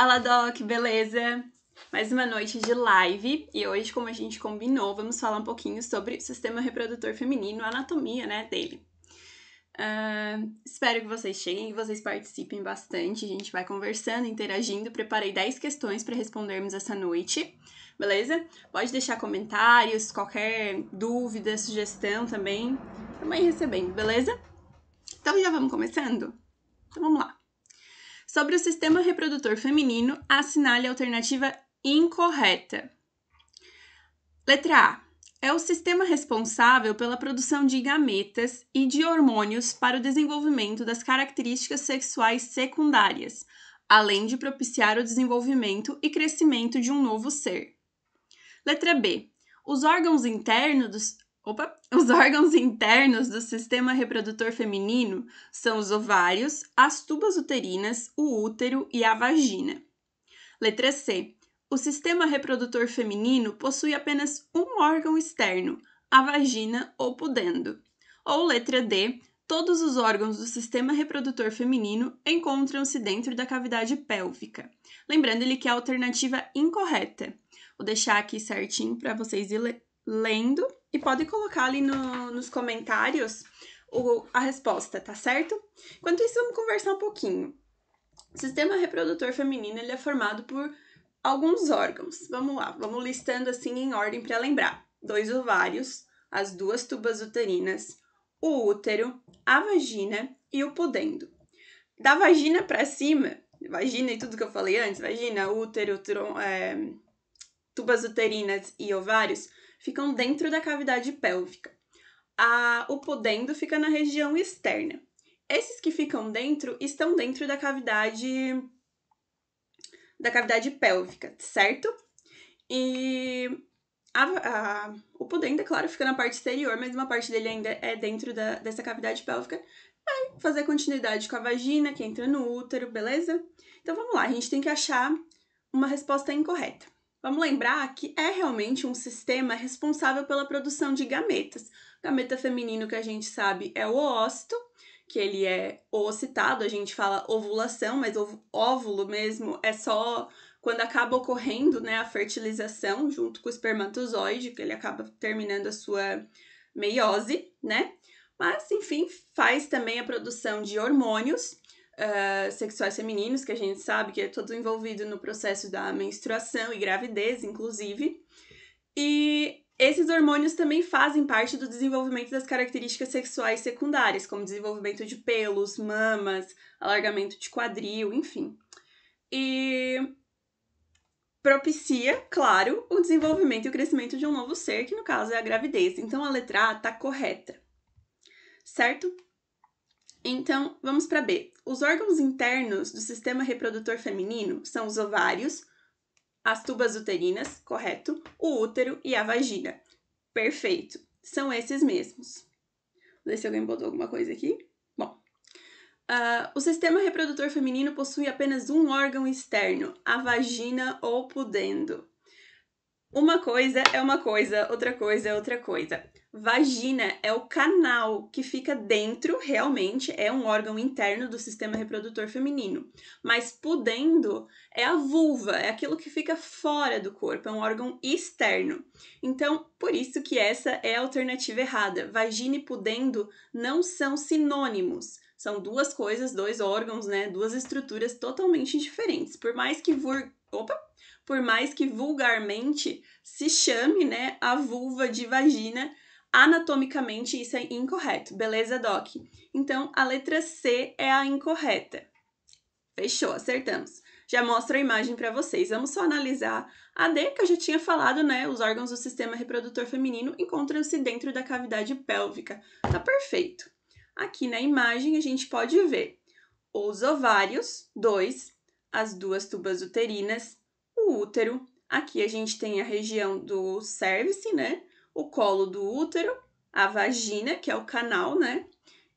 Fala Doc, beleza? Mais uma noite de live e hoje, como a gente combinou, vamos falar um pouquinho sobre o sistema reprodutor feminino, a anatomia né, dele. Uh, espero que vocês cheguem, que vocês participem bastante, a gente vai conversando, interagindo. Preparei 10 questões para respondermos essa noite, beleza? Pode deixar comentários, qualquer dúvida, sugestão também. Também recebendo, beleza? Então já vamos começando? Então vamos lá. Sobre o sistema reprodutor feminino, assinale a alternativa incorreta. Letra A. É o sistema responsável pela produção de gametas e de hormônios para o desenvolvimento das características sexuais secundárias, além de propiciar o desenvolvimento e crescimento de um novo ser. Letra B. Os órgãos internos, Opa! Os órgãos internos do sistema reprodutor feminino são os ovários, as tubas uterinas, o útero e a vagina. Letra C. O sistema reprodutor feminino possui apenas um órgão externo, a vagina ou pudendo. Ou letra D. Todos os órgãos do sistema reprodutor feminino encontram-se dentro da cavidade pélvica. Lembrando-lhe que é a alternativa incorreta. Vou deixar aqui certinho para vocês ir lendo e pode colocar ali no, nos comentários o, a resposta, tá certo? Enquanto isso, vamos conversar um pouquinho. O sistema reprodutor feminino ele é formado por alguns órgãos. Vamos lá, vamos listando assim em ordem para lembrar: dois ovários, as duas tubas uterinas, o útero, a vagina e o pudendo Da vagina para cima, vagina e tudo que eu falei antes, vagina, útero, tron, é, tubas uterinas e ovários, ficam dentro da cavidade pélvica. A, o podendo fica na região externa. Esses que ficam dentro estão dentro da cavidade da cavidade pélvica, certo? E a, a, o podendo, é claro, fica na parte exterior, mas uma parte dele ainda é dentro da, dessa cavidade pélvica. Vai fazer continuidade com a vagina, que entra no útero, beleza? Então vamos lá, a gente tem que achar uma resposta incorreta. Vamos lembrar que é realmente um sistema responsável pela produção de gametas. O gameta feminino que a gente sabe é o oócito, que ele é oocitado, a gente fala ovulação, mas óvulo mesmo é só quando acaba ocorrendo né, a fertilização junto com o espermatozoide, que ele acaba terminando a sua meiose, né? Mas, enfim, faz também a produção de hormônios uh, sexuais femininos, que a gente sabe que é todo envolvido no processo da menstruação e gravidez, inclusive. E esses hormônios também fazem parte do desenvolvimento das características sexuais secundárias, como desenvolvimento de pelos, mamas, alargamento de quadril, enfim. E propicia, claro, o desenvolvimento e o crescimento de um novo ser, que no caso é a gravidez. Então a letra A está correta. Certo? Então, vamos para B. Os órgãos internos do sistema reprodutor feminino são os ovários, as tubas uterinas, correto? O útero e a vagina. Perfeito. São esses mesmos. Vou ver se alguém botou alguma coisa aqui. Bom. Uh, o sistema reprodutor feminino possui apenas um órgão externo, a vagina ou pudendo. Uma coisa é uma coisa, outra coisa é outra coisa. Vagina é o canal que fica dentro, realmente, é um órgão interno do sistema reprodutor feminino. Mas pudendo é a vulva, é aquilo que fica fora do corpo, é um órgão externo. Então, por isso que essa é a alternativa errada. Vagina e pudendo não são sinônimos. São duas coisas, dois órgãos, né? Duas estruturas totalmente diferentes. Por mais que vur... Opa! por mais que vulgarmente se chame, né, a vulva de vagina, anatomicamente isso é incorreto, beleza, Doc? Então, a letra C é a incorreta. Fechou, acertamos. Já mostro a imagem para vocês. Vamos só analisar a D, que eu já tinha falado, né? Os órgãos do sistema reprodutor feminino encontram-se dentro da cavidade pélvica. Tá perfeito. Aqui na imagem a gente pode ver os ovários, dois, as duas tubas uterinas, útero. Aqui a gente tem a região do cervice, né? O colo do útero, a vagina, que é o canal, né?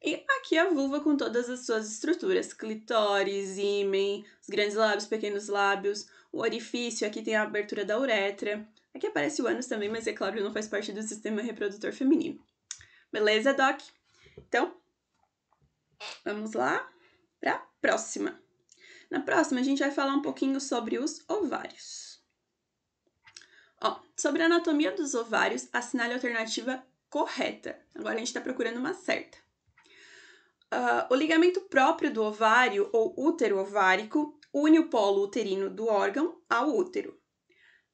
E aqui a vulva com todas as suas estruturas, clitóris, ímen, os grandes lábios, pequenos lábios, o orifício, aqui tem a abertura da uretra. Aqui aparece o ânus também, mas é claro, que não faz parte do sistema reprodutor feminino. Beleza, Doc? Então, vamos lá para a próxima. Na próxima, a gente vai falar um pouquinho sobre os ovários. Ó, sobre a anatomia dos ovários, assinale a alternativa correta. Agora a gente está procurando uma certa. Uh, o ligamento próprio do ovário ou útero ovárico une o polo uterino do órgão ao útero.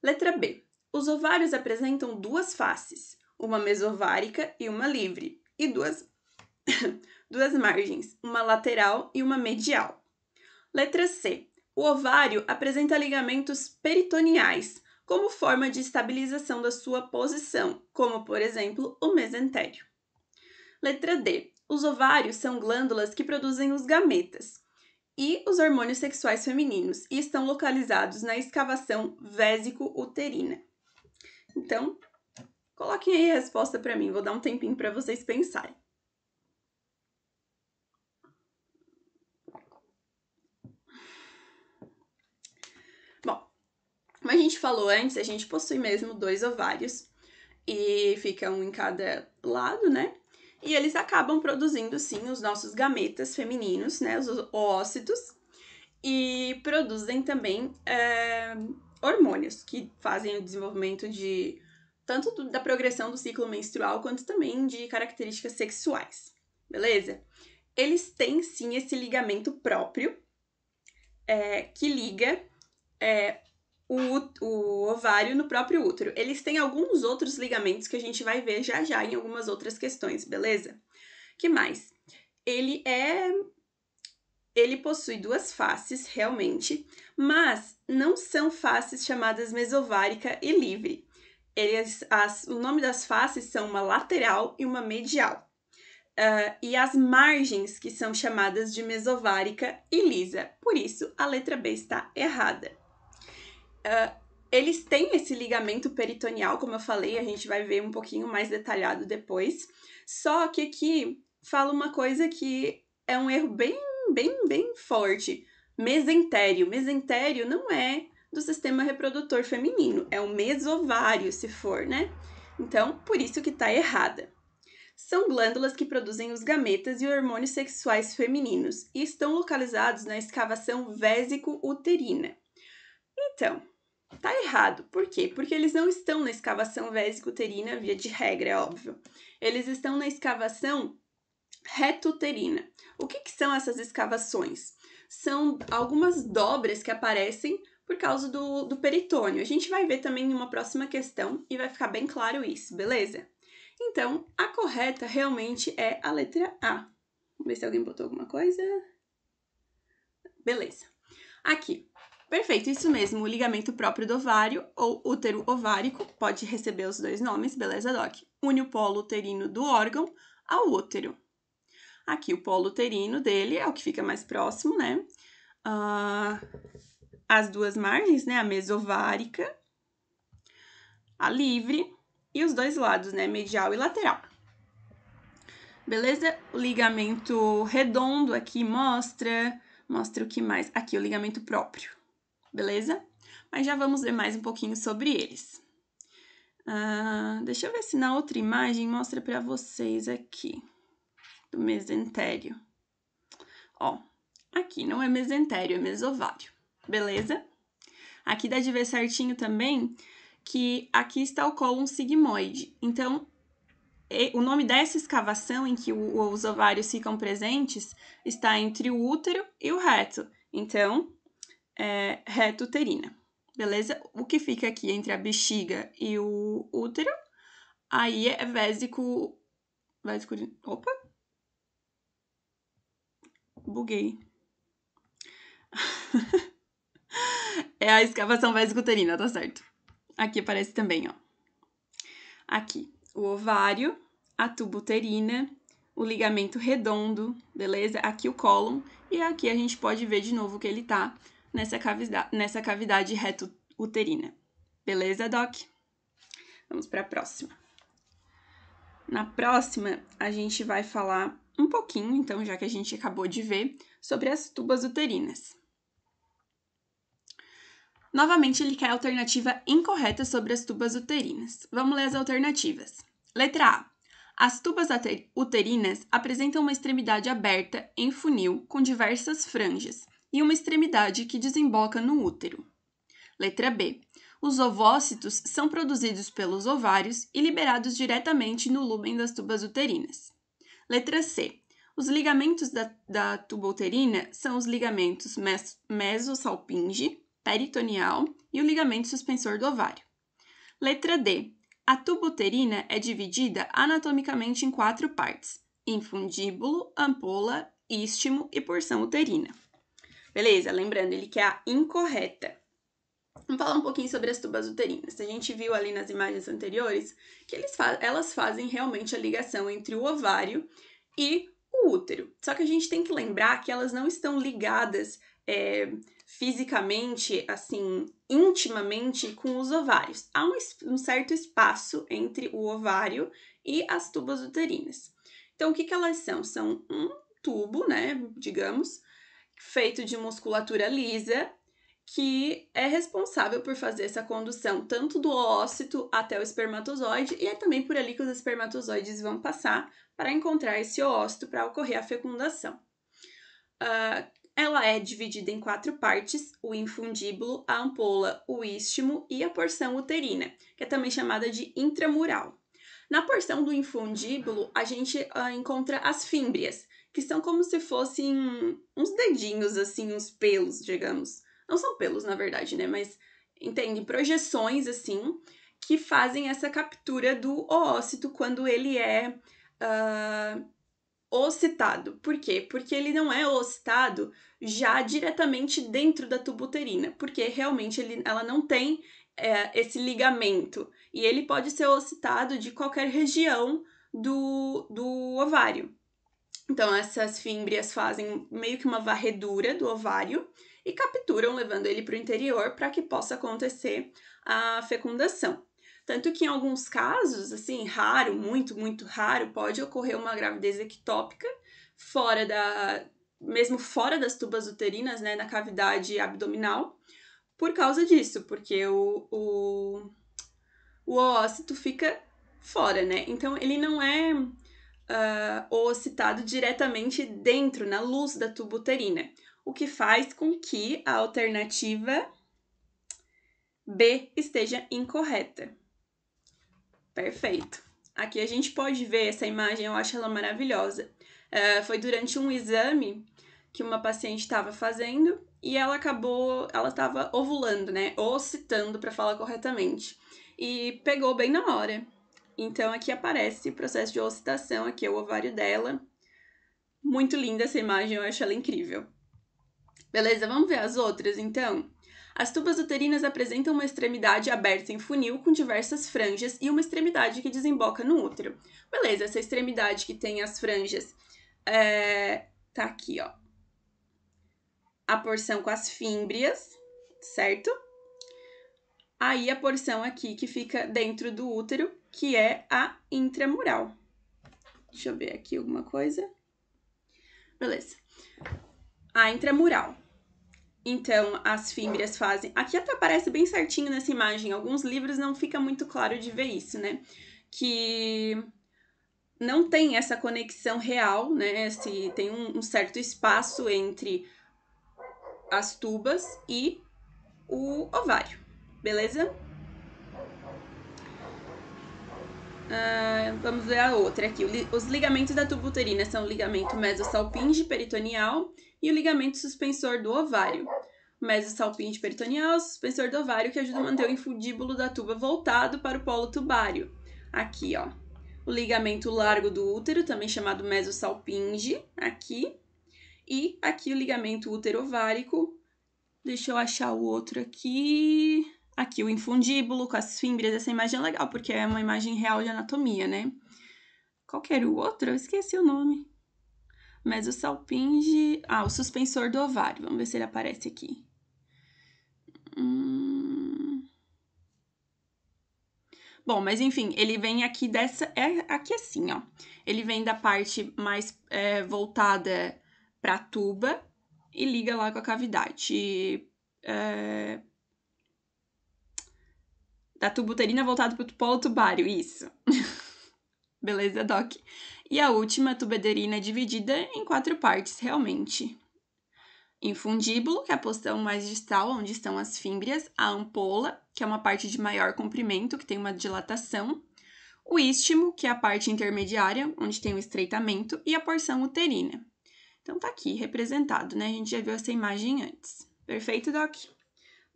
Letra B. Os ovários apresentam duas faces, uma mesovárica e uma livre, e duas, duas margens, uma lateral e uma medial. Letra C. O ovário apresenta ligamentos peritoneais como forma de estabilização da sua posição, como por exemplo o mesentério. Letra D. Os ovários são glândulas que produzem os gametas e os hormônios sexuais femininos e estão localizados na escavação vésico-uterina. Então, coloquem aí a resposta para mim, vou dar um tempinho para vocês pensarem. Como a gente falou antes, a gente possui mesmo dois ovários e fica um em cada lado, né? E eles acabam produzindo sim os nossos gametas femininos, né? Os oócitos, e produzem também é, hormônios que fazem o desenvolvimento de tanto do, da progressão do ciclo menstrual quanto também de características sexuais, beleza? Eles têm sim esse ligamento próprio é, que liga é, o, o ovário no próprio útero. Eles têm alguns outros ligamentos que a gente vai ver já já em algumas outras questões, beleza? Que mais? Ele é ele possui duas faces, realmente, mas não são faces chamadas mesovárica e livre. Eles, as, o nome das faces são uma lateral e uma medial. Uh, e as margens que são chamadas de mesovárica e lisa. Por isso, a letra B está errada. Uh, eles têm esse ligamento peritoneal, como eu falei, a gente vai ver um pouquinho mais detalhado depois. Só que aqui fala uma coisa que é um erro bem, bem, bem forte. Mesentério. Mesentério não é do sistema reprodutor feminino, é o mesovário, se for, né? Então, por isso que tá errada. São glândulas que produzem os gametas e hormônios sexuais femininos e estão localizados na escavação vésico-uterina. Então, Tá errado. Por quê? Porque eles não estão na escavação vésico via de regra, é óbvio. Eles estão na escavação retuterina. O que, que são essas escavações? São algumas dobras que aparecem por causa do, do peritônio. A gente vai ver também em uma próxima questão e vai ficar bem claro isso, beleza? Então, a correta realmente é a letra A. Vamos ver se alguém botou alguma coisa. Beleza. Aqui, Perfeito, isso mesmo. O ligamento próprio do ovário ou útero ovárico pode receber os dois nomes, beleza, Doc? Une o polo uterino do órgão ao útero. Aqui, o polo uterino dele é o que fica mais próximo, né? Uh, as duas margens, né? A mesovárica, a livre e os dois lados, né? Medial e lateral. Beleza? O ligamento redondo aqui mostra, mostra o que mais? Aqui, o ligamento próprio beleza? Mas já vamos ver mais um pouquinho sobre eles. Uh, deixa eu ver se na outra imagem mostra para vocês aqui, do mesentério. Ó, aqui não é mesentério, é mesovário, beleza? Aqui dá de ver certinho também que aqui está o cólon sigmoide. Então, o nome dessa escavação em que os ovários ficam presentes está entre o útero e o reto. Então, é, retuterina, beleza? O que fica aqui entre a bexiga e o útero, aí é vésico. Vésico Opa! Buguei. é a escavação uterina, tá certo. Aqui aparece também, ó. Aqui, o ovário, a tubuterina, o ligamento redondo, beleza? Aqui o cólon. E aqui a gente pode ver de novo que ele tá nessa cavidade, nessa cavidade reto-uterina. Beleza, Doc? Vamos para a próxima. Na próxima, a gente vai falar um pouquinho, então, já que a gente acabou de ver, sobre as tubas uterinas. Novamente, ele quer a alternativa incorreta sobre as tubas uterinas. Vamos ler as alternativas. Letra A. As tubas uterinas apresentam uma extremidade aberta, em funil, com diversas franjas, e uma extremidade que desemboca no útero. Letra B. Os ovócitos são produzidos pelos ovários e liberados diretamente no lúmen das tubas uterinas. Letra C. Os ligamentos da, da tuba uterina são os ligamentos mes, mesosalpinge, peritoneal e o ligamento suspensor do ovário. Letra D. A tuba uterina é dividida anatomicamente em quatro partes: infundíbulo, ampola, istmo e porção uterina. Beleza, lembrando, ele quer é a incorreta. Vamos falar um pouquinho sobre as tubas uterinas. A gente viu ali nas imagens anteriores que fa elas fazem realmente a ligação entre o ovário e o útero. Só que a gente tem que lembrar que elas não estão ligadas é, fisicamente, assim, intimamente com os ovários. Há um, um, certo espaço entre o ovário e as tubas uterinas. Então, o que, que elas são? São um tubo, né, digamos, feito de musculatura lisa, que é responsável por fazer essa condução tanto do ócito até o espermatozoide, e é também por ali que os espermatozoides vão passar para encontrar esse ócito para ocorrer a fecundação. Uh, ela é dividida em quatro partes: o infundíbulo, a ampola, o istmo e a porção uterina, que é também chamada de intramural. Na porção do infundíbulo, a gente uh, encontra as fímbrias, que são como se fossem uns dedinhos, assim, uns pelos, digamos. Não são pelos, na verdade, né? Mas, entende? Projeções, assim, que fazem essa captura do oócito quando ele é uh, ah, ocitado. Por quê? Porque ele não é ocitado já diretamente dentro da tubuterina, porque realmente ele, ela não tem é, esse ligamento. E ele pode ser ocitado de qualquer região do, do ovário. Então, essas fímbrias fazem meio que uma varredura do ovário e capturam, levando ele para o interior para que possa acontecer a fecundação. Tanto que em alguns casos, assim, raro, muito, muito raro, pode ocorrer uma gravidez ectópica fora da. mesmo fora das tubas uterinas, né, na cavidade abdominal, por causa disso, porque o, o, o oócito fica fora, né? Então ele não é uh, ah, ocitado diretamente dentro, na luz da tubuterina, o que faz com que a alternativa B esteja incorreta. Perfeito. Aqui a gente pode ver essa imagem, eu acho ela maravilhosa. Uh, foi durante um exame que uma paciente estava fazendo e ela acabou, ela estava ovulando, né? Ocitando para falar corretamente. E pegou bem na hora. Então aqui aparece o processo de ocitação, aqui é o ovário dela. Muito linda essa imagem, eu acho ela incrível. Beleza, vamos ver as outras então? As tubas uterinas apresentam uma extremidade aberta em funil com diversas franjas e uma extremidade que desemboca no útero. Beleza, essa extremidade que tem as franjas é, tá aqui, ó. A porção com as fímbrias, certo? Aí a porção aqui que fica dentro do útero, que é a intramural. Deixa eu ver aqui alguma coisa. Beleza. A intramural. Então, as fímbrias fazem. Aqui até aparece bem certinho nessa imagem. Alguns livros não fica muito claro de ver isso, né? Que não tem essa conexão real, né? Se tem um, um certo espaço entre as tubas e o ovário, beleza? Ah, vamos ver a outra aqui. Os ligamentos da tuba uterina são o ligamento mesosalpinge peritoneal e o ligamento suspensor do ovário. O mesosalpinge peritoneal é o suspensor do ovário que ajuda a manter o infundíbulo da tuba voltado para o polo tubário. Aqui, ó. O ligamento largo do útero, também chamado mesosalpinge, aqui. E aqui o ligamento útero-ovárico. Deixa eu achar o outro aqui. Aqui o infundíbulo com as fímbrias, essa imagem é legal, porque é uma imagem real de anatomia, né? Qual que era o outro? Eu esqueci o nome. Mas o salpinge... Ah, o suspensor do ovário. Vamos ver se ele aparece aqui. Hum... Bom, mas enfim, ele vem aqui dessa... É aqui assim, ó. Ele vem da parte mais é, voltada pra tuba e liga lá com a cavidade é, da tubuterina voltado para o polo tubário, isso. Beleza, Doc. E a última, a é dividida em quatro partes, realmente. Infundíbulo, que é a posição mais distal, onde estão as fímbrias, a ampola, que é uma parte de maior comprimento, que tem uma dilatação, o istmo, que é a parte intermediária, onde tem o estreitamento, e a porção uterina. Então tá aqui representado, né? A gente já viu essa imagem antes. Perfeito, Doc?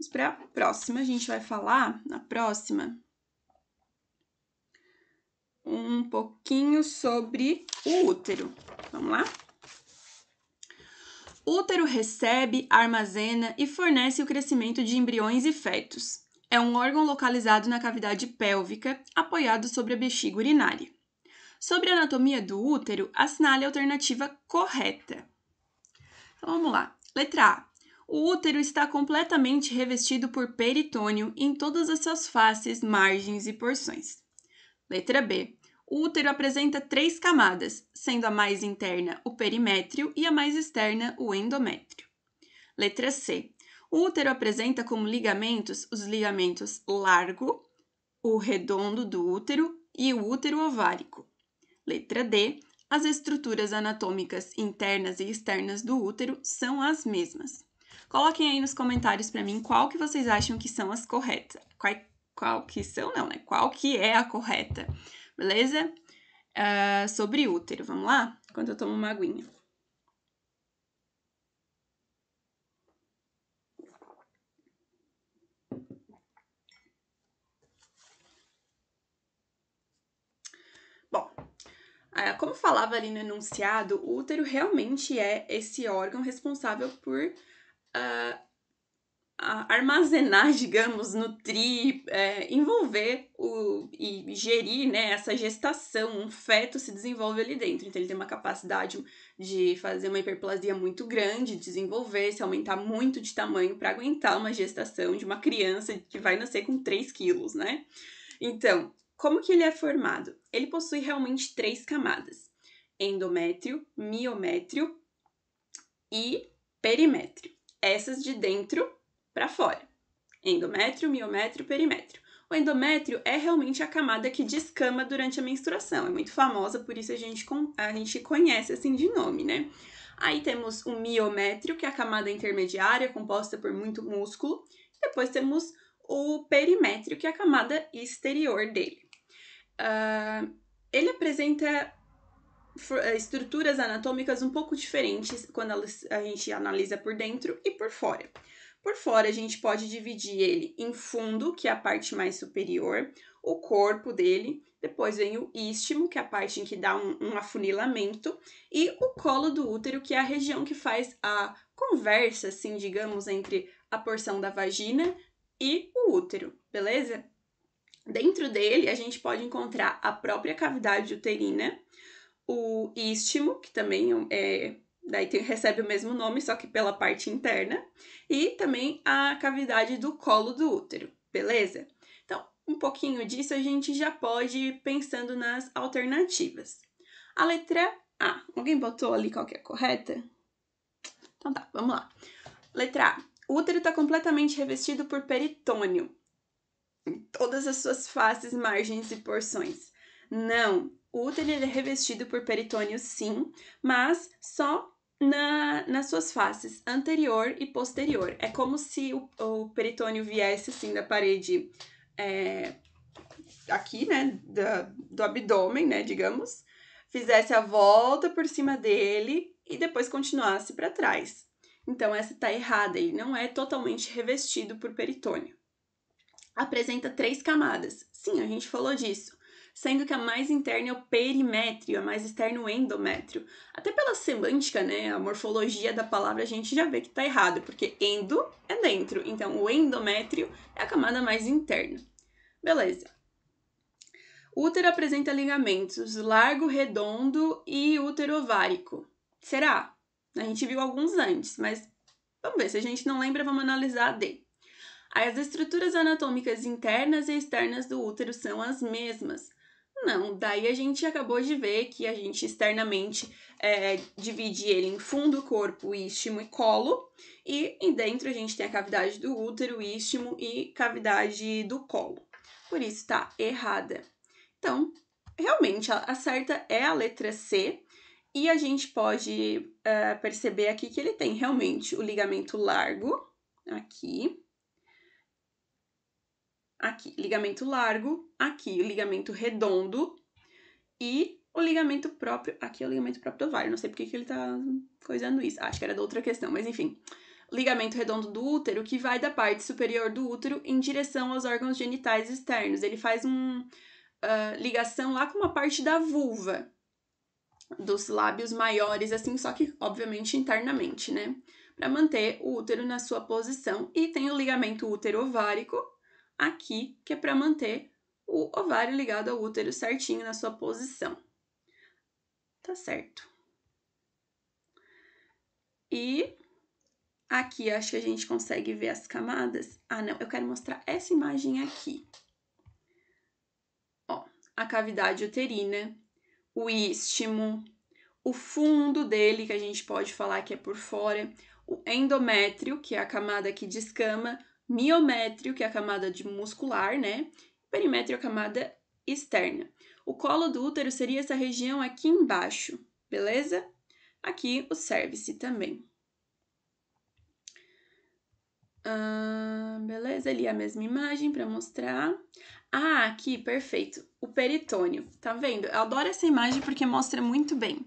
para a próxima, a gente vai falar, na próxima, um pouquinho sobre o útero. Vamos lá? O útero recebe, armazena e fornece o crescimento de embriões e fetos. É um órgão localizado na cavidade pélvica, apoiado sobre a bexiga urinária. Sobre a anatomia do útero, assinale a alternativa correta. Então vamos lá. Letra A. O útero está completamente revestido por peritônio em todas as suas faces, margens e porções. Letra B. O útero apresenta três camadas, sendo a mais interna o perimétrio e a mais externa o endométrio. Letra C. O útero apresenta como ligamentos os ligamentos largo, o redondo do útero e o útero ovárico. Letra D. As estruturas anatômicas internas e externas do útero são as mesmas. Coloquem aí nos comentários para mim qual que vocês acham que são as corretas. Qual, qual que são, não, né? Qual que é a correta, beleza? Uh, sobre útero, vamos lá? Enquanto eu tomo uma aguinha. Ah, como falava ali no enunciado, o útero realmente é esse órgão responsável por uh, armazenar, digamos, nutrir, é, envolver o, e gerir né, essa gestação. Um feto se desenvolve ali dentro. Então, ele tem uma capacidade de fazer uma hiperplasia muito grande, desenvolver, se aumentar muito de tamanho para aguentar uma gestação de uma criança que vai nascer com 3 quilos, né? Então, como que ele é formado? Ele possui realmente três camadas: endométrio, miométrio e perimétrio essas de dentro para fora. Endométrio, miométrio, perimétrio. O endométrio é realmente a camada que descama durante a menstruação. É muito famosa, por isso a gente, a gente conhece assim de nome, né? Aí temos o miométrio, que é a camada intermediária, composta por muito músculo. Depois temos o perimétrio, que é a camada exterior dele. Uh, ele apresenta eh, estruturas anatômicas um pouco diferentes quando a gente analisa por dentro e por fora. Por fora, a gente pode dividir ele em fundo, que é a parte mais superior, o corpo dele, depois vem o istmo, que é a parte em que dá um, um afunilamento, e o colo do útero, que é a região que faz a conversa, assim, digamos, entre a porção da vagina e o útero, beleza? Dentro dele, a gente pode encontrar a própria cavidade uterina, o istmo, que também é, é, daí tem, recebe o mesmo nome, só que pela parte interna, e também a cavidade do colo do útero, beleza? Então, um pouquinho disso a gente já pode ir pensando nas alternativas. A letra A. Alguém botou ali qual que é a correta? Então tá, vamos lá. Letra A. O útero está completamente revestido por peritônio, em todas as suas faces, margens e porções. Não, o útero é revestido por peritônio, sim, mas só na, nas suas faces anterior e posterior. É como se o, o peritônio viesse assim da parede é, aqui, né, da, do abdômen, né, digamos, fizesse a volta por cima dele e depois continuasse para trás. Então essa está errada, aí, não é totalmente revestido por peritônio. Apresenta três camadas. Sim, a gente falou disso sendo que a mais interna é o perimétrio, a mais externa é o endométrio. Até pela semântica, né, a morfologia da palavra, a gente já vê que tá errado, porque endo é dentro, então o endométrio é a camada mais interna. Beleza. O útero apresenta ligamentos largo, redondo e útero ovárico. Será? A gente viu alguns antes, mas vamos ver, se a gente não lembra, vamos analisar a D. As estruturas anatômicas internas e externas do útero são as mesmas, não, daí a gente acabou de ver que a gente externamente é, divide ele em fundo corpo, istmo e colo, e em dentro a gente tem a cavidade do útero, istmo e cavidade do colo. Por isso está errada. Então, realmente, a certa é a letra C, e a gente pode uh, perceber aqui que ele tem realmente o ligamento largo, aqui, aqui, ligamento largo, aqui, o ligamento redondo e o ligamento próprio, aqui é o ligamento próprio do ovário, não sei porque que ele tá coisando isso, acho que era da outra questão, mas enfim. Ligamento redondo do útero que vai da parte superior do útero em direção aos órgãos genitais externos. Ele faz uma uh, ligação lá com uma parte da vulva, dos lábios maiores, assim, só que obviamente internamente, né? Para manter o útero na sua posição. E tem o ligamento útero-ovárico, aqui, que é para manter o ovário ligado ao útero certinho na sua posição. Tá certo. E aqui acho que a gente consegue ver as camadas. Ah, não, eu quero mostrar essa imagem aqui. Ó, a cavidade uterina, o istmo, o fundo dele, que a gente pode falar que é por fora, o endométrio, que é a camada que descama, miométrio, que é a camada de muscular, né? Perimétrio, é a camada externa. O colo do útero seria essa região aqui embaixo, beleza? Aqui o cervice também. beleza, ali a mesma imagem para mostrar. Ah, aqui, perfeito. O peritônio, tá vendo? Eu adoro essa imagem porque mostra muito bem.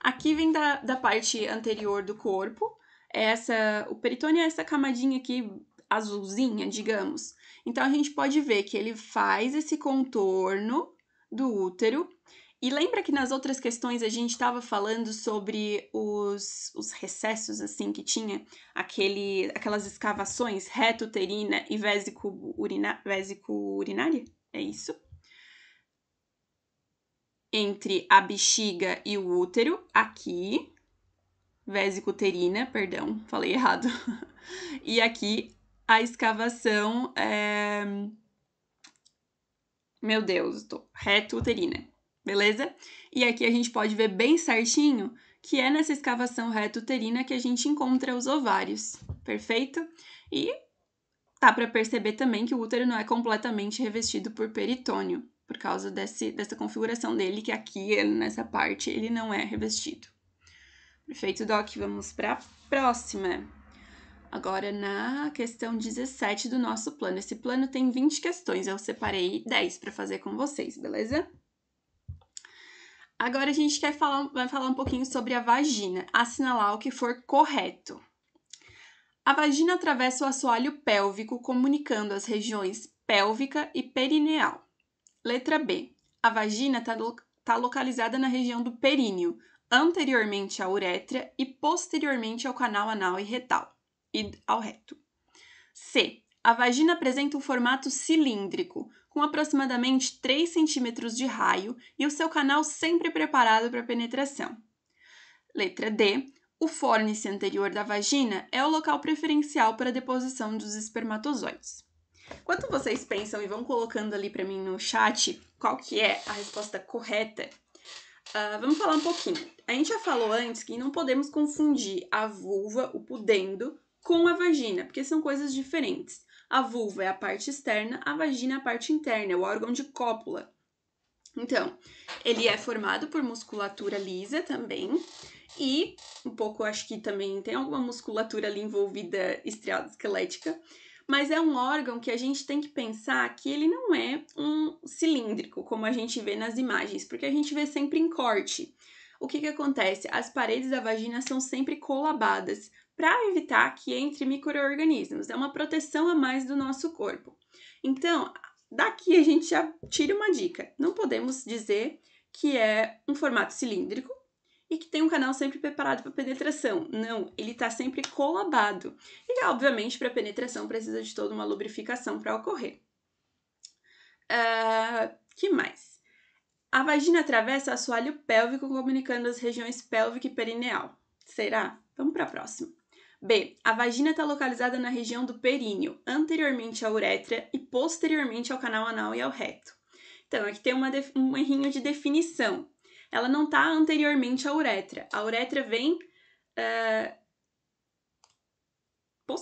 Aqui vem da, da parte anterior do corpo, é essa, o peritônio é essa camadinha aqui azulzinha, digamos. Então a gente pode ver que ele faz esse contorno do útero. E lembra que nas outras questões a gente estava falando sobre os, os recessos, assim, que tinha aquele, aquelas escavações reto-uterina e vésico, urinária? É isso? Entre a bexiga e o útero, aqui, vésico uterina, perdão, falei errado. e aqui a escavação. É... Meu Deus, tô reto uterina, beleza? E aqui a gente pode ver bem certinho que é nessa escavação reto uterina que a gente encontra os ovários, perfeito? E tá para perceber também que o útero não é completamente revestido por peritônio, por causa desse, dessa configuração dele, que aqui, nessa parte, ele não é revestido. Perfeito, Doc? Vamos para a próxima agora na questão 17 do nosso plano. Esse plano tem 20 questões, eu separei 10 para fazer com vocês, beleza? Agora a gente quer falar, vai falar um pouquinho sobre a vagina, assinalar o que for correto. A vagina atravessa o assoalho pélvico, comunicando as regiões pélvica e perineal. Letra B. A vagina está tá localizada na região do períneo, anteriormente à uretra e posteriormente ao canal anal e retal e ao reto. C. A vagina apresenta um formato cilíndrico, com aproximadamente 3 centímetros de raio e o seu canal sempre preparado para penetração. Letra D. O fórnice anterior da vagina é o local preferencial para a deposição dos espermatozoides. Quanto vocês pensam e vão colocando ali para mim no chat qual que é a resposta correta, uh, vamos falar um pouquinho. A gente já falou antes que não podemos confundir a vulva, o pudendo, com a vagina, porque são coisas diferentes. A vulva é a parte externa, a vagina é a parte interna, é o órgão de cópula. Então, ele é formado por musculatura lisa também, e um pouco acho que também tem alguma musculatura ali envolvida estriada esquelética, mas é um órgão que a gente tem que pensar que ele não é um cilíndrico, como a gente vê nas imagens, porque a gente vê sempre em corte o que, que acontece? As paredes da vagina são sempre colabadas para evitar que entre micro-organismos. É uma proteção a mais do nosso corpo. Então, daqui a gente já tira uma dica. Não podemos dizer que é um formato cilíndrico e que tem um canal sempre preparado para penetração. Não, ele está sempre colabado. E, obviamente, para penetração precisa de toda uma lubrificação para ocorrer. Uh, que mais? A vagina atravessa o assoalho pélvico, comunicando as regiões pélvica e perineal. Será? Vamos para a próxima. B. A vagina está localizada na região do períneo, anteriormente à uretra e posteriormente ao canal anal e ao reto. Então, aqui tem uma, um errinho de definição. Ela não está anteriormente à uretra. A uretra vem. Uh,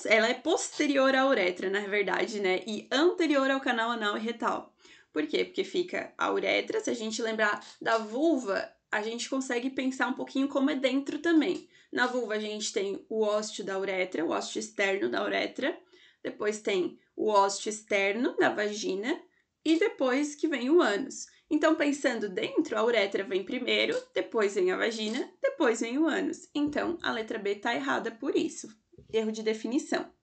ela é posterior à uretra, na verdade, né? E anterior ao canal anal e retal. Por quê? Porque fica a uretra, se a gente lembrar da vulva, a gente consegue pensar um pouquinho como é dentro também. Na vulva a gente tem o ósseo da uretra, o ósseo externo da uretra, depois tem o ósseo externo da vagina e depois que vem o ânus. Então, pensando dentro, a uretra vem primeiro, depois vem a vagina, depois vem o ânus. Então, a letra B está errada por isso. Erro de definição.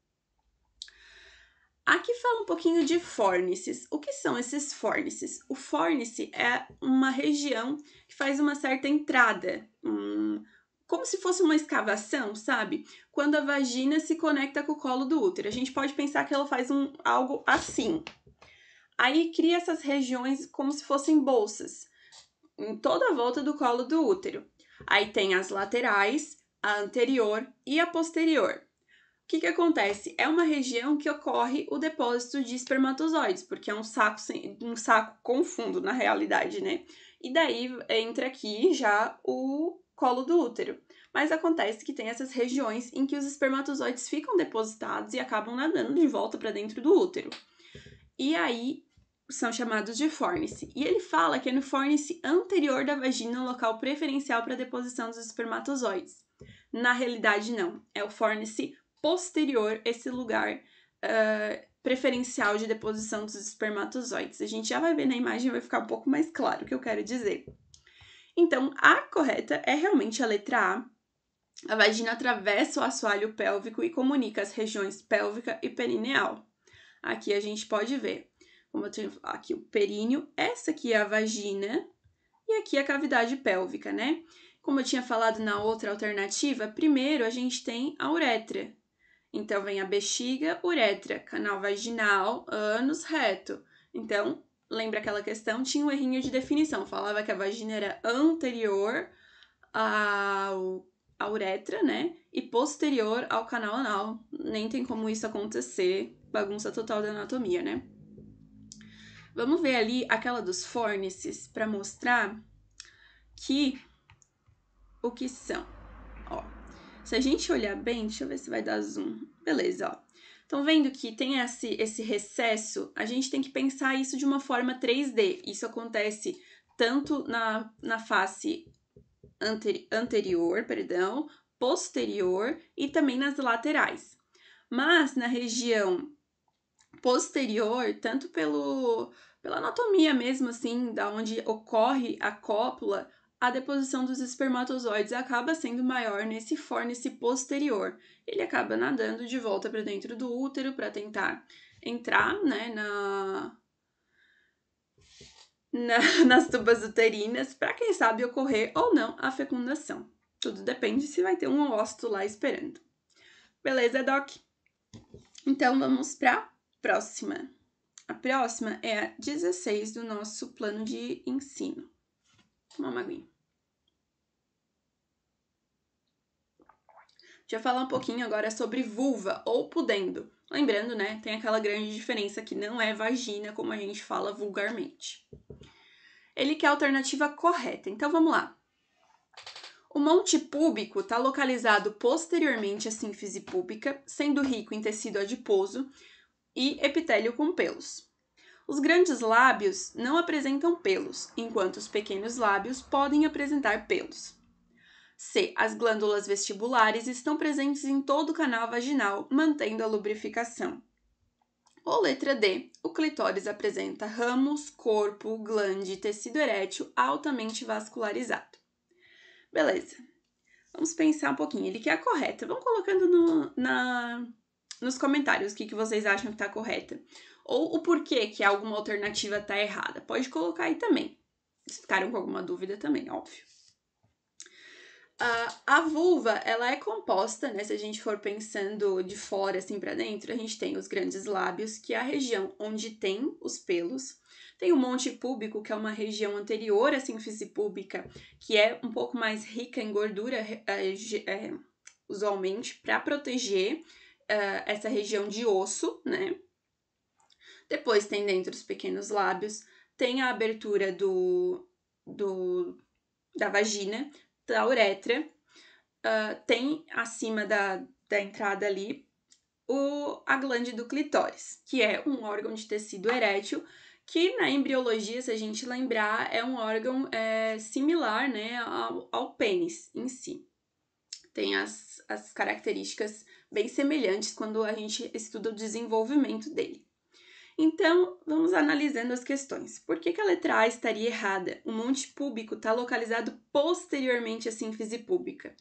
Aqui fala um pouquinho de fornices. O que são esses fornices? O fórnice é uma região que faz uma certa entrada, hum, como se fosse uma escavação, sabe? Quando a vagina se conecta com o colo do útero. A gente pode pensar que ela faz um, algo assim. Aí cria essas regiões como se fossem bolsas, em toda a volta do colo do útero. Aí tem as laterais, a anterior e a posterior que, que acontece? É uma região que ocorre o depósito de espermatozoides, porque é um saco, sem, um saco com fundo, na realidade, né? E daí entra aqui já o colo do útero. Mas acontece que tem essas regiões em que os espermatozoides ficam depositados e acabam nadando de volta para dentro do útero. E aí são chamados de fornice E ele fala que é no fornice anterior da vagina o local preferencial para a deposição dos espermatozoides. Na realidade, não. É o fornice posterior esse lugar uh, preferencial de deposição dos espermatozoides. A gente já vai ver na imagem, vai ficar um pouco mais claro o que eu quero dizer. Então, a correta é realmente a letra A. A vagina atravessa o assoalho pélvico e comunica as regiões pélvica e perineal. Aqui a gente pode ver, como eu tenho aqui o períneo, essa aqui é a vagina e aqui é a cavidade pélvica, né? Como eu tinha falado na outra alternativa, primeiro a gente tem a uretra, então, vem a bexiga, uretra, canal vaginal, ânus, reto. Então, lembra aquela questão? Tinha um errinho de definição. Falava que a vagina era anterior ao, à uretra, né? E posterior ao canal anal. Nem tem como isso acontecer. Bagunça total da anatomia, né? Vamos ver ali aquela dos fórnices para mostrar que o que são. Ó, se a gente olhar bem, deixa eu ver se vai dar zoom. Beleza, ó. Estão vendo que tem esse, esse recesso? A gente tem que pensar isso de uma forma 3D. Isso acontece tanto na, na face anteri anterior, perdão, posterior e também nas laterais. Mas na região posterior, tanto pelo, pela anatomia mesmo, assim, da onde ocorre a cópula, a deposição dos espermatozoides acaba sendo maior nesse fórnice posterior. Ele acaba nadando de volta para dentro do útero para tentar entrar né, na, na, nas tubas uterinas para, quem sabe, ocorrer ou não a fecundação. Tudo depende se vai ter um ócito lá esperando. Beleza, Doc? Então vamos para a próxima. A próxima é a 16 do nosso plano de ensino. uma maguinha. Deixa eu falar um pouquinho agora sobre vulva ou pudendo. Lembrando, né, tem aquela grande diferença que não é vagina como a gente fala vulgarmente. Ele quer a alternativa correta. Então vamos lá. O monte púbico está localizado posteriormente à sínfise púbica, sendo rico em tecido adiposo e epitélio com pelos. Os grandes lábios não apresentam pelos, enquanto os pequenos lábios podem apresentar pelos. C. As glândulas vestibulares estão presentes em todo o canal vaginal, mantendo a lubrificação. Ou letra D, o clitóris apresenta ramos, corpo, glande e tecido erétil altamente vascularizado. Beleza. Vamos pensar um pouquinho. Ele que é a correta. Vão colocando no, na, nos comentários o que, que vocês acham que está correta. Ou o porquê que alguma alternativa está errada. Pode colocar aí também. Se ficaram com alguma dúvida também, óbvio a a vulva, ela é composta, né? Se a gente for pensando de fora assim para dentro, a gente tem os grandes lábios, que é a região onde tem os pelos. Tem o monte púbico, que é uma região anterior assim, à sínfise púbica, que é um pouco mais rica em gordura, é, é, usualmente, para proteger eh, essa região de osso, né? Depois tem dentro os pequenos lábios, tem a abertura do, do da vagina, da uretra, uh, tem acima da, da entrada ali o, a glande do clitóris, que é um órgão de tecido erétil que na embriologia, se a gente lembrar, é um órgão é, similar né, ao, ao, pênis em si. Tem as, as características bem semelhantes quando a gente estuda o desenvolvimento dele. Então, vamos analisando as questões. Por que, que a letra A estaria errada? O monte público está localizado posteriormente à sínfise pública.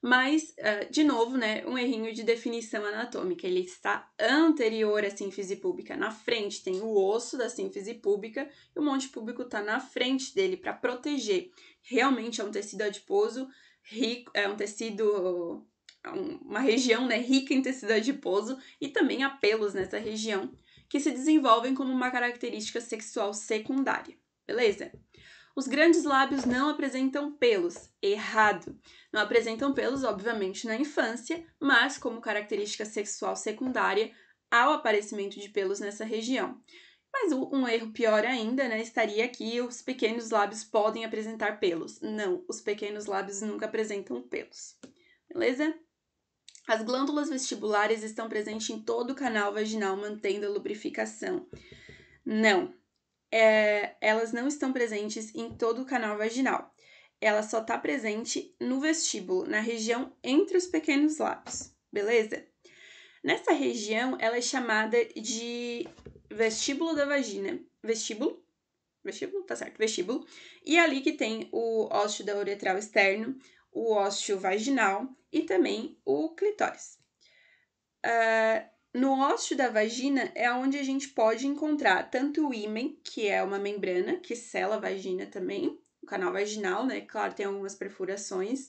Mas, uh, de novo, né, um errinho de definição anatômica. Ele está anterior à sínfise pública. Na frente tem o osso da sínfise pública e o monte público está na frente dele para proteger. Realmente é um tecido adiposo rico, é um tecido uma região né, rica em tecido adiposo e também há pelos nessa região que se desenvolvem como uma característica sexual secundária, beleza? Os grandes lábios não apresentam pelos, errado. Não apresentam pelos, obviamente, na infância, mas como característica sexual secundária ao aparecimento de pelos nessa região. Mas um erro pior ainda, né, estaria aqui os pequenos lábios podem apresentar pelos. Não, os pequenos lábios nunca apresentam pelos. Beleza? As glândulas vestibulares estão presentes em todo o canal vaginal, mantendo a lubrificação. Não, é, elas não estão presentes em todo o canal vaginal. Ela só está presente no vestíbulo, na região entre os pequenos lábios, beleza? Nessa região, ela é chamada de vestíbulo da vagina. Vestíbulo? Vestíbulo? Tá certo, vestíbulo. E é ali que tem o ósseo da uretral externo, o ósseo vaginal e também o clitóris. Uh, no ósseo da vagina é onde a gente pode encontrar tanto o ímen, que é uma membrana que sela a vagina também, o canal vaginal, né? Claro, tem algumas perfurações,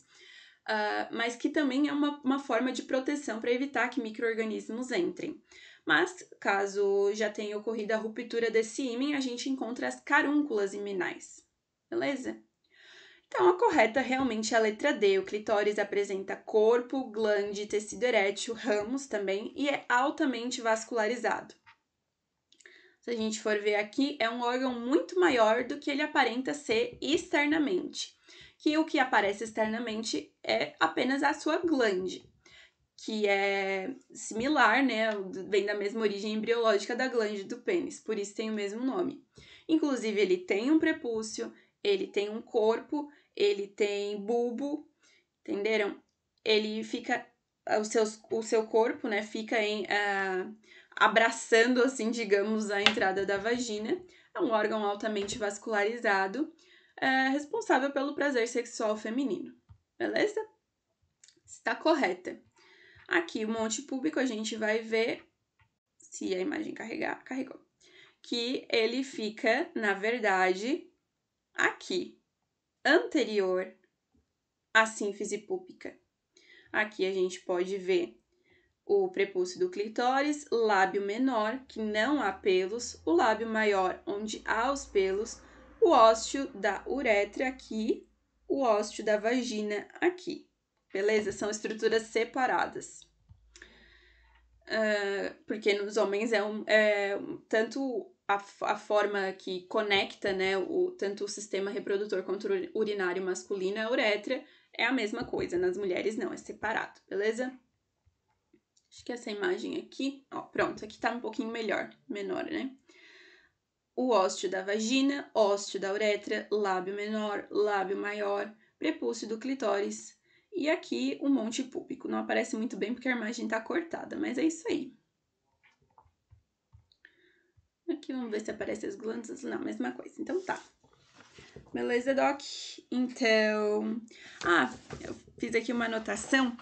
uh, mas que também é uma, uma forma de proteção para evitar que micro-organismos entrem. Mas, caso já tenha ocorrido a ruptura desse ímã, a gente encontra as carúnculas iminais, beleza? Então, a correta realmente é a letra D. O clitóris apresenta corpo, glande, tecido erétil, ramos também e é altamente vascularizado. Se a gente for ver aqui, é um órgão muito maior do que ele aparenta ser externamente, que o que aparece externamente é apenas a sua glande, que é similar, né? Vem da mesma origem embriológica da glande do pênis, por isso tem o mesmo nome. Inclusive, ele tem um prepúcio, ele tem um corpo ele tem bulbo, entenderam? Ele fica, ah, o seu, o seu corpo, né, fica em, ah, abraçando, assim, digamos, a entrada da vagina. É um órgão altamente vascularizado, é, responsável pelo prazer sexual feminino, beleza? Está correta. Aqui, o monte público, a gente vai ver se a imagem carregar, carregou, que ele fica, na verdade, aqui, anterior à sínfise púpica. Aqui a gente pode ver o prepúcio do clitóris, lábio menor, que não há pelos, o lábio maior, onde há os pelos, o ósteo da uretra aqui, o ósteo da vagina aqui. Beleza? São estruturas separadas. Uh, porque nos homens é, um, é tanto a, a forma que conecta né, o, tanto o sistema reprodutor quanto o urinário masculino, a uretra, é a mesma coisa. Nas mulheres não, é separado, beleza? Acho que essa imagem aqui, ó, pronto, aqui tá um pouquinho melhor, menor, né? O ósteo da vagina, ósteo da uretra, lábio menor, lábio maior, prepúcio do clitóris. E aqui um monte púbico. Não aparece muito bem porque a imagem tá cortada, mas é isso aí. Aqui vamos ver se aparece as glândulas. Não, mesma coisa. Então tá. Beleza, Doc? Então. Ah, eu fiz aqui uma anotação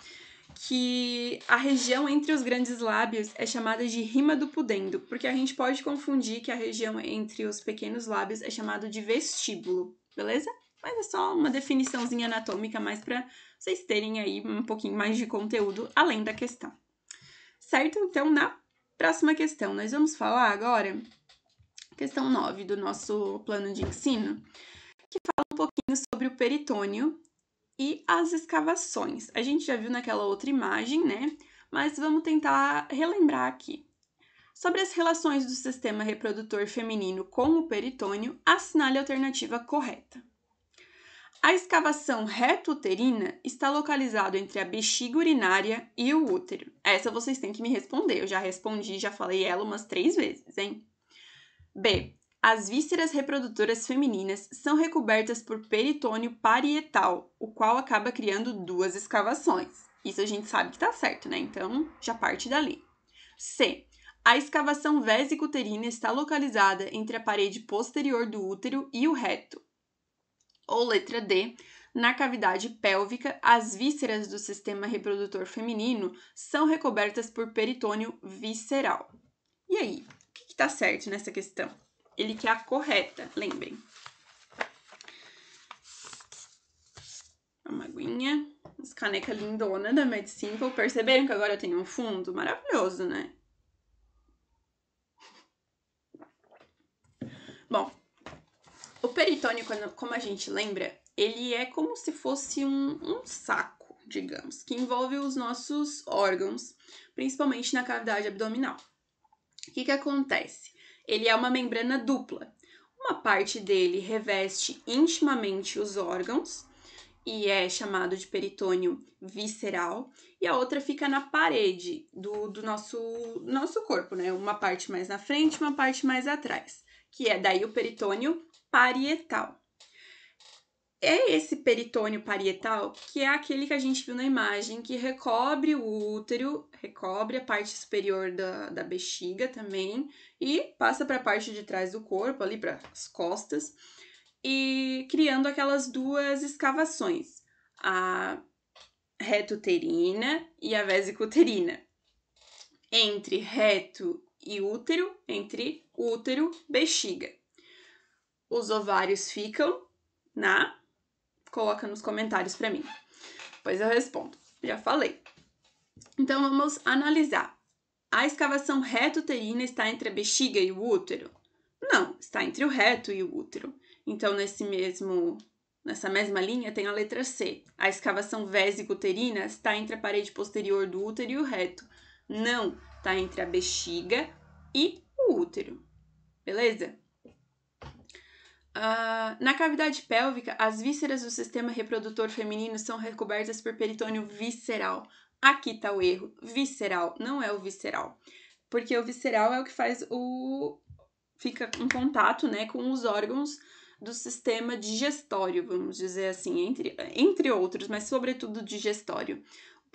que a região entre os grandes lábios é chamada de rima do pudendo, porque a gente pode confundir que a região entre os pequenos lábios é chamada de vestíbulo, beleza? Mas é só uma definiçãozinha anatômica mais para vocês terem aí um pouquinho mais de conteúdo além da questão. Certo? Então, na Próxima questão, nós vamos falar agora, questão 9 do nosso plano de ensino, que fala um pouquinho sobre o peritônio e as escavações. A gente já viu naquela outra imagem, né? Mas vamos tentar relembrar aqui. Sobre as relações do sistema reprodutor feminino com o peritônio, assinale a alternativa correta. A escavação reto uterina está localizada entre a bexiga urinária e o útero. Essa vocês têm que me responder. Eu já respondi, já falei ela umas três vezes, hein? B. As vísceras reprodutoras femininas são recobertas por peritônio parietal, o qual acaba criando duas escavações. Isso a gente sabe que tá certo, né? Então, já parte dali. C. A escavação vesicuterina está localizada entre a parede posterior do útero e o reto. Ou letra D, na cavidade pélvica, as vísceras do sistema reprodutor feminino são recobertas por peritônio visceral. E aí, o que está certo nessa questão? Ele quer é a correta, lembrem. Uma aguinha, as caneca lindona da MedSimple. Perceberam que agora eu tenho um fundo? Maravilhoso, né? Bom, o peritônio, como a gente lembra, ele é como se fosse um, um saco, digamos, que envolve os nossos órgãos, principalmente na cavidade abdominal. O que, que acontece? Ele é uma membrana dupla. Uma parte dele reveste intimamente os órgãos e é chamado de peritônio visceral, e a outra fica na parede do, do nosso, nosso corpo, né? Uma parte mais na frente, uma parte mais atrás, que é daí o peritônio parietal. É esse peritônio parietal que é aquele que a gente viu na imagem, que recobre o útero, recobre a parte superior da, da bexiga também e passa para a parte de trás do corpo, ali para as costas, e criando aquelas duas escavações, a retuterina e a vesicuterina. Entre reto e útero, entre útero, bexiga os ovários ficam na. Coloca nos comentários para mim. Pois eu respondo. Já falei. Então vamos analisar. A escavação uterina está entre a bexiga e o útero? Não, está entre o reto e o útero. Então nesse mesmo nessa mesma linha tem a letra C. A escavação vesicuterina está entre a parede posterior do útero e o reto. Não, está entre a bexiga e o útero. Beleza? Ah, na cavidade pélvica, as vísceras do sistema reprodutor feminino são recobertas por peritônio visceral. Aqui tá o erro. Visceral, não é o visceral. Porque o visceral é o que faz o. fica em contato né, com os órgãos do sistema digestório, vamos dizer assim, entre, entre outros, mas sobretudo digestório.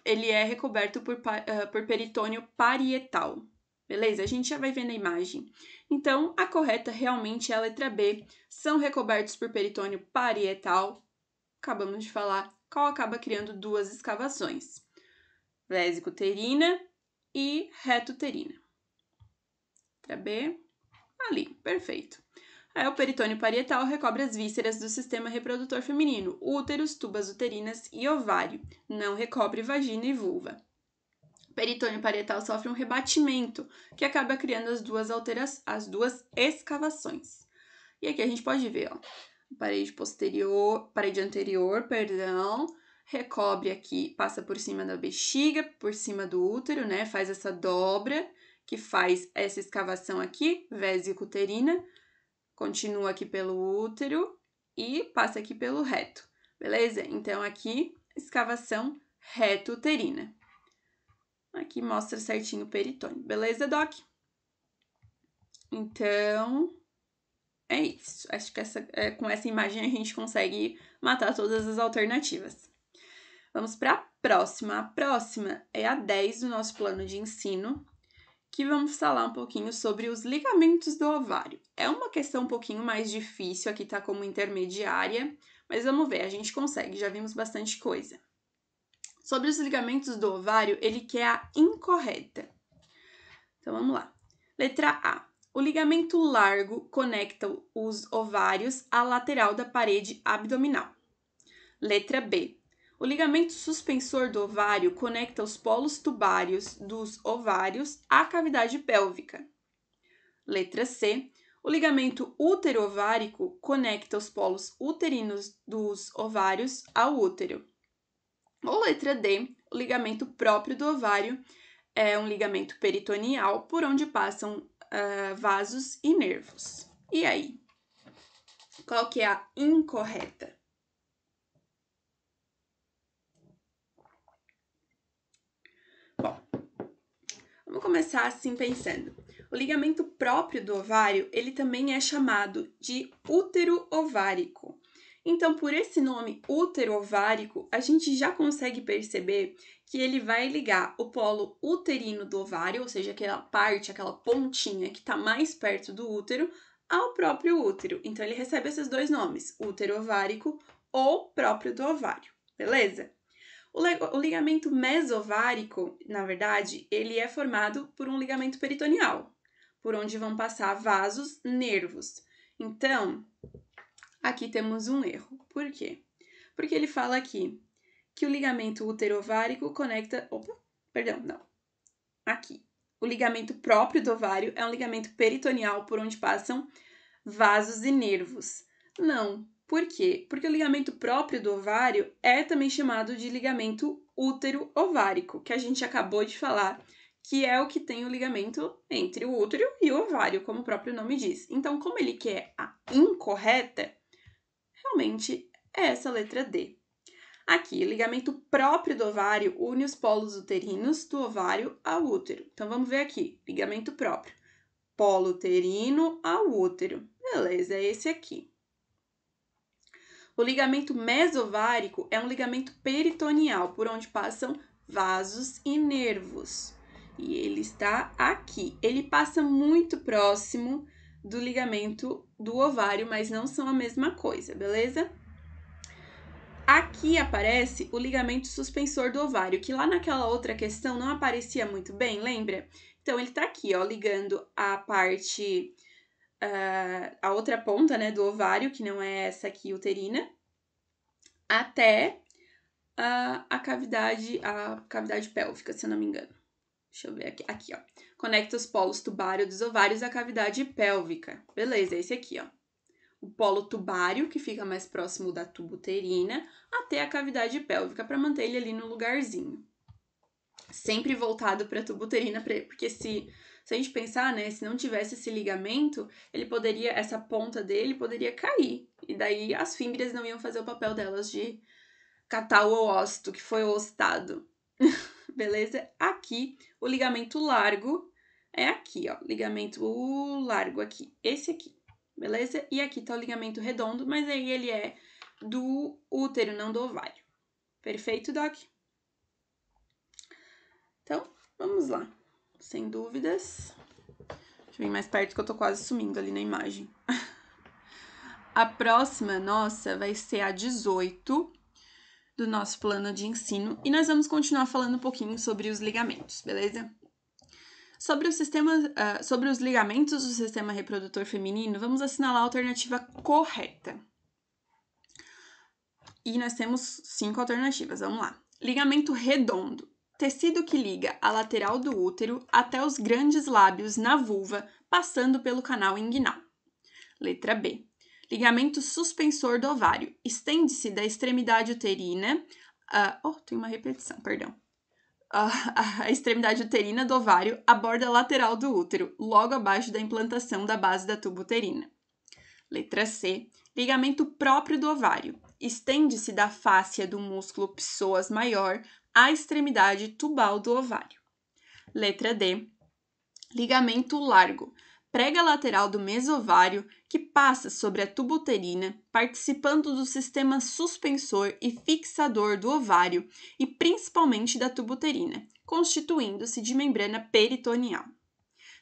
Ele é recoberto por, uh, por peritônio parietal beleza? A gente já vai ver na imagem. Então, a correta realmente é a letra B. São recobertos por peritônio parietal, acabamos de falar, qual acaba criando duas escavações, Vésico-terina e retuterina. Letra B, ali, perfeito. Aí o peritônio parietal recobre as vísceras do sistema reprodutor feminino, úteros, tubas uterinas e ovário. Não recobre vagina e vulva peritônio parietal sofre um rebatimento, que acaba criando as duas alteras, as duas escavações. E aqui a gente pode ver, ó, parede posterior, parede anterior, perdão, recobre aqui, passa por cima da bexiga, por cima do útero, né? Faz essa dobra que faz essa escavação aqui, vésica uterina, continua aqui pelo útero e passa aqui pelo reto, beleza? Então aqui, escavação reto uterina. Aqui mostra certinho o peritônio. Beleza, Doc? Então, é isso. Acho que essa, é, com essa imagem a gente consegue matar todas as alternativas. Vamos para a próxima. A próxima é a 10 do nosso plano de ensino, que vamos falar um pouquinho sobre os ligamentos do ovário. É uma questão um pouquinho mais difícil, aqui está como intermediária, mas vamos ver, a gente consegue, já vimos bastante coisa sobre os ligamentos do ovário, ele quer é a incorreta. Então vamos lá. Letra A. O ligamento largo conecta os ovários à lateral da parede abdominal. Letra B. O ligamento suspensor do ovário conecta os polos tubários dos ovários à cavidade pélvica. Letra C. O ligamento útero-ovárico conecta os polos uterinos dos ovários ao útero. Ou letra D, o ligamento próprio do ovário é um ligamento peritoneal por onde passam uh, vasos e nervos. E aí? Qual que é a incorreta? Bom, vamos começar assim pensando. O ligamento próprio do ovário, ele também é chamado de útero ovárico. Então, por esse nome útero ovárico, a gente já consegue perceber que ele vai ligar o polo uterino do ovário, ou seja, aquela parte, aquela pontinha que está mais perto do útero, ao próprio útero. Então, ele recebe esses dois nomes, útero ovárico ou próprio do ovário, beleza? O, ligamento mesovárico, na verdade, ele é formado por um ligamento peritoneal, por onde vão passar vasos, nervos. Então, Aqui temos um erro. Por quê? Porque ele fala aqui que o ligamento uterovárico conecta. Opa, perdão, não. Aqui. O ligamento próprio do ovário é um ligamento peritoneal por onde passam vasos e nervos. Não. Por quê? Porque o ligamento próprio do ovário é também chamado de ligamento útero-ovárico, que a gente acabou de falar, que é o que tem o ligamento entre o útero e o ovário, como o próprio nome diz. Então, como ele quer a incorreta, realmente é essa letra D. Aqui, ligamento próprio do ovário une os polos uterinos do ovário ao útero. Então, vamos ver aqui, ligamento próprio. Polo uterino ao útero. Beleza, é esse aqui. O ligamento mesovárico é um ligamento peritoneal, por onde passam vasos e nervos. E ele está aqui. Ele passa muito próximo do ligamento do ovário, mas não são a mesma coisa, beleza? Aqui aparece o ligamento suspensor do ovário, que lá naquela outra questão não aparecia muito bem, lembra? Então, ele tá aqui, ó, ligando a parte, uh, a outra ponta, né, do ovário, que não é essa aqui uterina, até uh, a cavidade, a cavidade pélvica, se eu não me engano. Deixa eu ver aqui. Aqui, ó. Conecta os polos tubário dos ovários à cavidade pélvica. Beleza, é esse aqui, ó. O polo tubário, que fica mais próximo da tubuterina, até a cavidade pélvica, para manter ele ali no lugarzinho. Sempre voltado para a tubuterina, porque se, se a gente pensar, né, se não tivesse esse ligamento, ele poderia, essa ponta dele poderia cair. E daí as fímbrias não iam fazer o papel delas de catar o oócito que foi ostado beleza? Aqui, o ligamento largo é aqui, ó, ligamento largo aqui, esse aqui, beleza? E aqui tá o ligamento redondo, mas aí ele é do útero, não do ovário. Perfeito, Doc? Então, vamos lá. Sem dúvidas. Deixa eu vir mais perto que eu tô quase sumindo ali na imagem. A próxima nossa vai ser a 18, do nosso plano de ensino e nós vamos continuar falando um pouquinho sobre os ligamentos, beleza? Sobre, o sistema, uh, sobre os ligamentos do sistema reprodutor feminino, vamos assinalar a alternativa correta. E nós temos cinco alternativas, vamos lá. Ligamento redondo, tecido que liga a lateral do útero até os grandes lábios na vulva, passando pelo canal inguinal. Letra B, Ligamento suspensor do ovário. Estende-se da extremidade uterina. Uh, oh, tem uma repetição, perdão. Uh, a extremidade uterina do ovário à borda lateral do útero, logo abaixo da implantação da base da tuba uterina. Letra C. Ligamento próprio do ovário. Estende-se da fáscia do músculo psoas maior à extremidade tubal do ovário. Letra D. Ligamento largo prega lateral do mesovário, que passa sobre a tubuterina, participando do sistema suspensor e fixador do ovário e principalmente da tubuterina, constituindo-se de membrana peritoneal.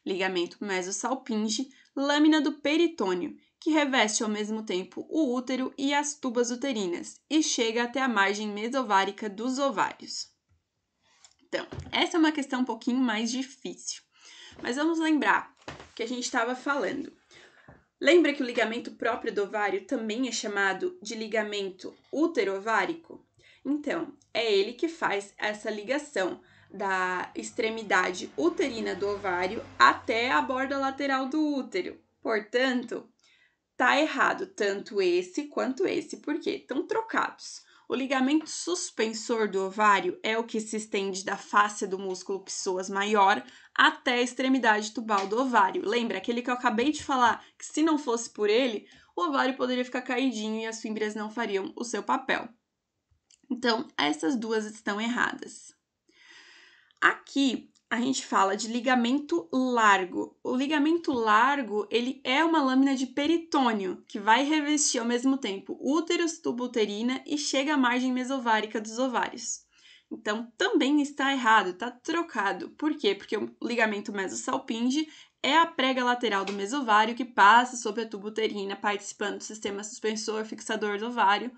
Ligamento mesosalpinge, lâmina do peritônio, que reveste ao mesmo tempo o útero e as tubas uterinas e chega até a margem mesovárica dos ovários. Então, essa é uma questão um pouquinho mais difícil. Mas vamos lembrar que a gente estava falando. Lembra que o ligamento próprio do ovário também é chamado de ligamento uterovárico? Então, é ele que faz essa ligação da extremidade uterina do ovário até a borda lateral do útero. Portanto, tá errado tanto esse quanto esse, porque estão trocados. O ligamento suspensor do ovário é o que se estende da face do músculo psoas maior até a extremidade tubal do ovário. Lembra aquele que eu acabei de falar que se não fosse por ele, o ovário poderia ficar caidinho e as fímbrias não fariam o seu papel. Então, essas duas estão erradas. Aqui a gente fala de ligamento largo. O ligamento largo, ele é uma lâmina de peritônio que vai revestir ao mesmo tempo úteros, tubo uterina e chega à margem mesovárica dos ovários. Então, também está errado, está trocado. Por quê? Porque o ligamento mesosalpinge é a prega lateral do mesovário que passa sobre a tubo uterina, participando do sistema suspensor fixador do ovário,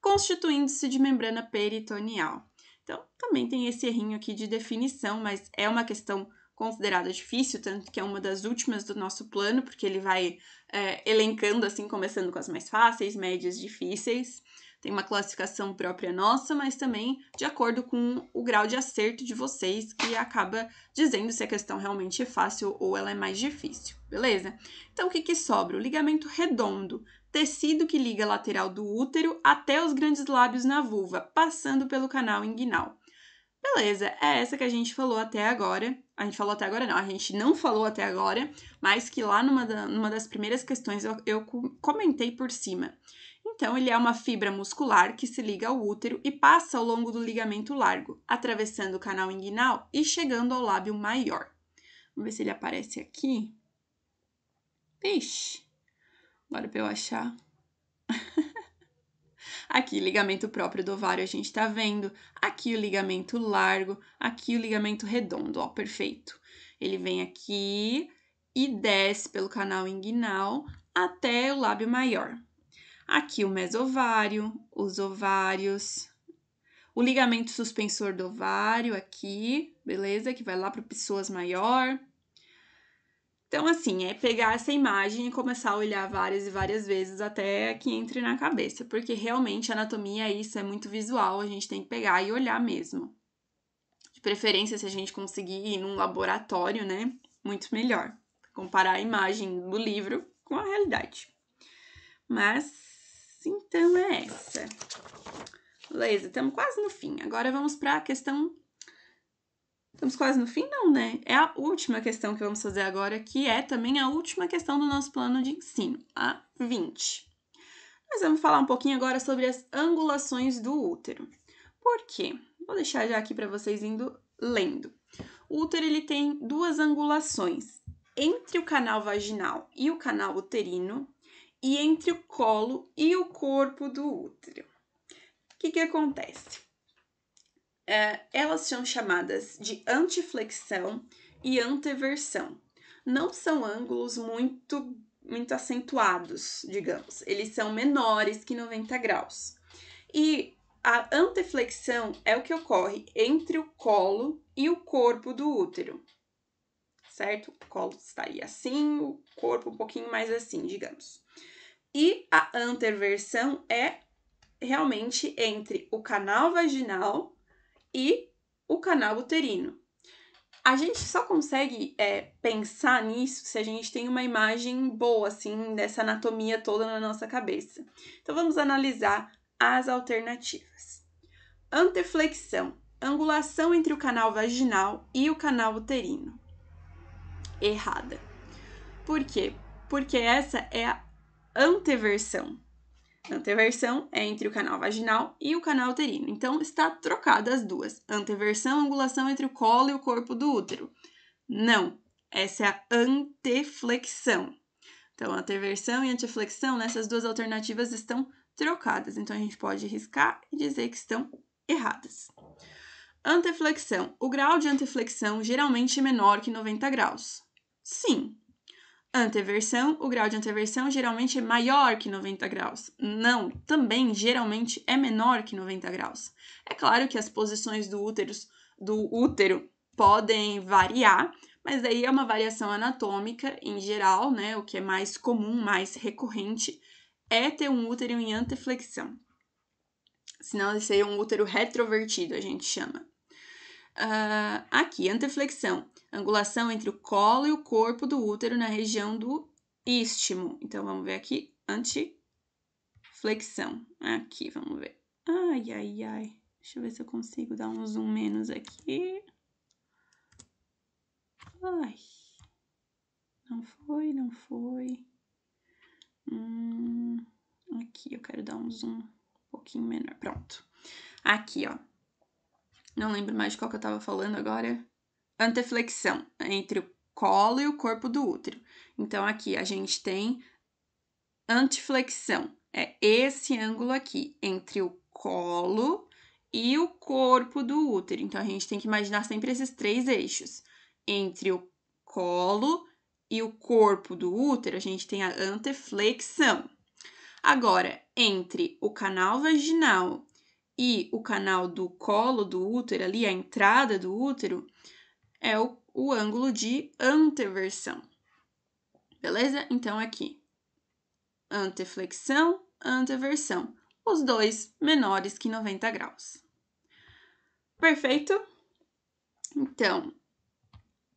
constituindo-se de membrana peritoneal. Então, também tem esse errinho aqui de definição, mas é uma questão considerada difícil, tanto que é uma das últimas do nosso plano, porque ele vai é, elencando, assim, começando com as mais fáceis, médias, difíceis. Tem uma classificação própria nossa, mas também de acordo com o grau de acerto de vocês, que acaba dizendo se a questão realmente é fácil ou ela é mais difícil, beleza? Então, o que, que sobra? O ligamento redondo tecido que liga a lateral do útero até os grandes lábios na vulva, passando pelo canal inguinal. Beleza, é essa que a gente falou até agora. A gente falou até agora, não, a gente não falou até agora, mas que lá numa, da, numa das primeiras questões eu, eu comentei por cima. Então, ele é uma fibra muscular que se liga ao útero e passa ao longo do ligamento largo, atravessando o canal inguinal e chegando ao lábio maior. Vamos ver se ele aparece aqui. Vixe! Bora pra eu achar. Aqui, ligamento próprio do ovário, a gente tá vendo. Aqui o ligamento largo, aqui o ligamento redondo, ó, perfeito. Ele vem aqui e desce pelo canal inguinal até o lábio maior. Aqui o mesovário, os ovários, o ligamento suspensor do ovário aqui, beleza? Que vai lá para o pessoas maior. Então, assim, é pegar essa imagem e começar a olhar várias e várias vezes até que entre na cabeça, porque realmente anatomia é isso, é muito visual, a gente tem que pegar e olhar mesmo. De preferência, se a gente conseguir ir num laboratório, né? Muito melhor. Comparar a imagem do livro com a realidade. Mas, então é essa. Beleza, estamos quase no fim. Agora vamos para a questão Estamos quase no fim, não, né? É a última questão que vamos fazer agora, que é também a última questão do nosso plano de ensino, a 20. Nós vamos falar um pouquinho agora sobre as angulações do útero. Por quê? Vou deixar já aqui para vocês indo lendo. O útero ele tem duas angulações, entre o canal vaginal e o canal uterino e entre o colo e o corpo do útero. O que, que acontece? é, elas são chamadas de antiflexão e anteversão. Não são ângulos muito, muito acentuados, digamos. Eles são menores que 90 graus. E a anteflexão é o que ocorre entre o colo e o corpo do útero, certo? O colo estaria assim, o corpo um pouquinho mais assim, digamos. E a anterversão é realmente entre o canal vaginal e o canal uterino. A gente só consegue é, pensar nisso se a gente tem uma imagem boa, assim, dessa anatomia toda na nossa cabeça. Então vamos analisar as alternativas. Anteflexão, angulação entre o canal vaginal e o canal uterino. Errada. Por quê? Porque essa é a anteversão. Anteversão é entre o canal vaginal e o canal uterino, então está trocada as duas. Anteversão, angulação entre o colo e o corpo do útero. Não, essa é a anteflexão. Então, anteversão e anteflexão, nessas duas alternativas estão trocadas. Então, a gente pode riscar e dizer que estão erradas. Anteflexão. O grau de anteflexão geralmente é menor que 90 graus. Sim, Anteversão, o grau de anteversão geralmente é maior que 90 graus. Não, também geralmente é menor que 90 graus. É claro que as posições do útero, do útero podem variar, mas daí é uma variação anatômica em geral, né? O que é mais comum, mais recorrente, é ter um útero em anteflexão. Senão esse aí é um útero retrovertido, a gente chama. Uh, aqui, anteflexão angulação entre o colo e o corpo do útero na região do istmo. Então, vamos ver aqui, antiflexão. Aqui, vamos ver. Ai, ai, ai. Deixa eu ver se eu consigo dar um zoom menos aqui. Ai. Não foi, não foi. Hum, aqui eu quero dar um zoom um pouquinho menor. Pronto. Aqui, ó. Não lembro mais de qual que eu tava falando agora anteflexão entre o colo e o corpo do útero. Então, aqui a gente tem antiflexão, é esse ângulo aqui, entre o colo e o corpo do útero. Então, a gente tem que imaginar sempre esses três eixos. Entre o colo e o corpo do útero, a gente tem a anteflexão. Agora, entre o canal vaginal e o canal do colo do útero, ali, a entrada do útero, é o, o ângulo de anteversão. Beleza? Então, aqui, anteflexão, anteversão, os dois menores que 90 graus. Perfeito? Então,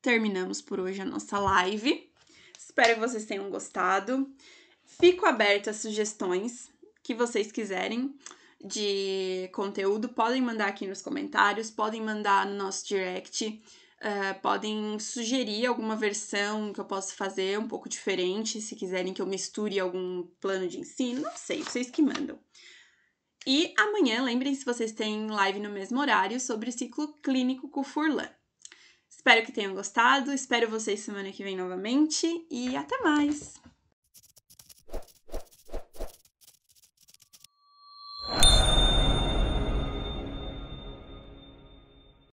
terminamos por hoje a nossa live. Espero que vocês tenham gostado. Fico aberta a sugestões que vocês quiserem de conteúdo. Podem mandar aqui nos comentários, podem mandar no nosso direct. Ah, podem sugerir alguma versão que eu possa fazer um pouco diferente, se quiserem que eu misture algum plano de ensino, não sei, vocês que mandam. E amanhã, lembrem se vocês têm live no mesmo horário sobre ciclo clínico com o Furlan. Espero que tenham gostado, espero vocês semana que vem novamente e até mais!